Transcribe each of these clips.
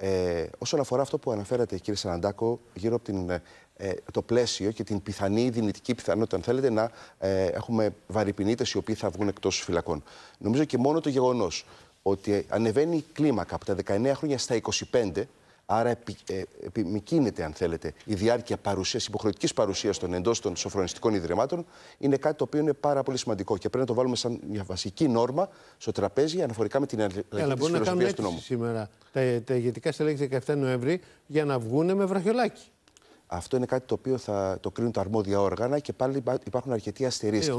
Ε, όσον αφορά αυτό που αναφέρατε, κύριε Σαναντάκο, γύρω από την, ε, το πλαίσιο και την πιθανή δυνητική πιθανότητα, αν θέλετε, να ε, έχουμε βαρυπινίτε οι οποίοι θα βγουν εκτός φυλακών. Νομίζω και μόνο το γεγονός ότι ανεβαίνει η κλίμακα από τα 19 χρόνια στα 25 Άρα επι, ε, αν θέλετε, η διάρκεια παρουσίας, υποχρεωτικής παρουσίας των εντός των σοφρονιστικών ιδρυμάτων είναι κάτι το οποίο είναι πάρα πολύ σημαντικό και πρέπει να το βάλουμε σαν μια βασική νόρμα στο τραπέζι αναφορικά με την αλλαγή της φιλοσοφίας του νόμου. σήμερα τα, τα ηγετικά στελέχη 17 Νοέμβρη για να βγούνε με βραχιολάκι. Αυτό είναι κάτι το οποίο θα το κρίνουν τα αρμόδια όργανα και πάλι υπάρχουν αρκετοί αστερίσκοι.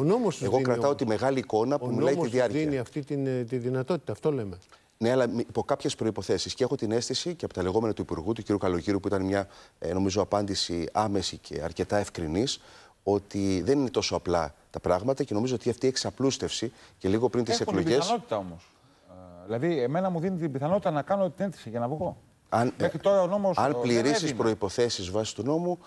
Ε, Εγώ κρατάω τη μεγάλη εικόνα που ο μιλάει τη διάρκεια. δίνει αυτή ε, τη δυνατότητα, αυτό λέμε. Ναι, αλλά υπό κάποιες προποθέσει. Και έχω την αίσθηση και από τα λεγόμενα του Υπουργού, του κ. Καλογύρου, που ήταν μια ε, νομίζω απάντηση άμεση και αρκετά ευκρινής, ότι δεν είναι τόσο απλά τα πράγματα και νομίζω ότι αυτή η εξαπλούστευση και λίγο πριν τις εκλογέ. την πιθανότητα όμως. Ε, δηλαδή, εμένα μου δίνει την πιθανότητα να κάνω την αίσθηση για να βγω. Αν, Μέχρι τώρα αν ε, πληρήσει προποθέσει βάσει του νόμου,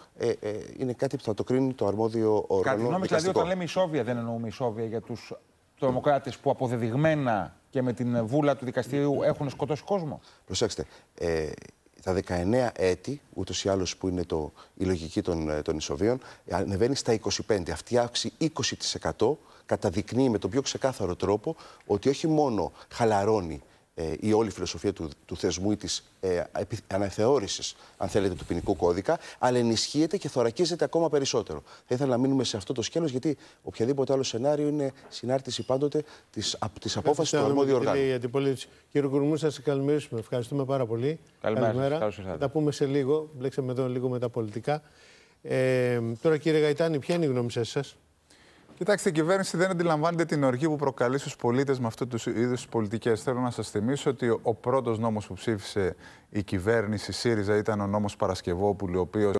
είναι κάτι που θα το κρίνει το αρμόδιο όργανο. Κατά τη γνώμη, δηλαδή, όταν λέμε ισόβια, δεν εννοούμε ισόβια για τους τρομοκράτες που αποδεδειγμένα και με την βούλα του δικαστηρίου έχουν σκοτώσει κόσμο. Προσέξτε, ε, τα 19 έτη, άλλως που είναι ή αλλως που είναι το, η λογική των, ε, των ισοβίων, ε, ανεβαίνει στα 25. Αυτή η αύξηση 20% καταδεικνύει με τον πιο ξεκάθαρο τρόπο ότι όχι μόνο χαλαρώνει ε, η όλη φιλοσοφία του, του θεσμού ή της ε, αναθεώρησης, αν θέλετε, του ποινικού κώδικα, αλλά ενισχύεται και θωρακίζεται ακόμα περισσότερο. Θα ήθελα να μείνουμε σε αυτό το σκέλος, γιατί οποιαδήποτε άλλο σενάριο είναι συνάρτηση πάντοτε της απόφασης του αρμόδιου οργάνου. αντιπολίτευση. Κύριε Κουρμού, σας καλημερίσουμε. Ευχαριστούμε πάρα πολύ. Καλημέρα. Θα τα πούμε σε λίγο. Μπλέξαμε εδώ λίγο με τα πολιτικά. Ε, τώρα, κύριε Γαϊτάνη, ποια είναι η γνώμη σας. Κοιτάξτε, η κυβέρνηση δεν αντιλαμβάνεται την οργή που προκαλεί στους πολίτες με αυτού τους είδους πολιτικές. Θέλω να σας θυμίσω ότι ο πρώτος νόμος που ψήφισε η κυβέρνηση ΣΥΡΙΖΑ ήταν ο νόμος Παρασκευόπουλου, ο οποίος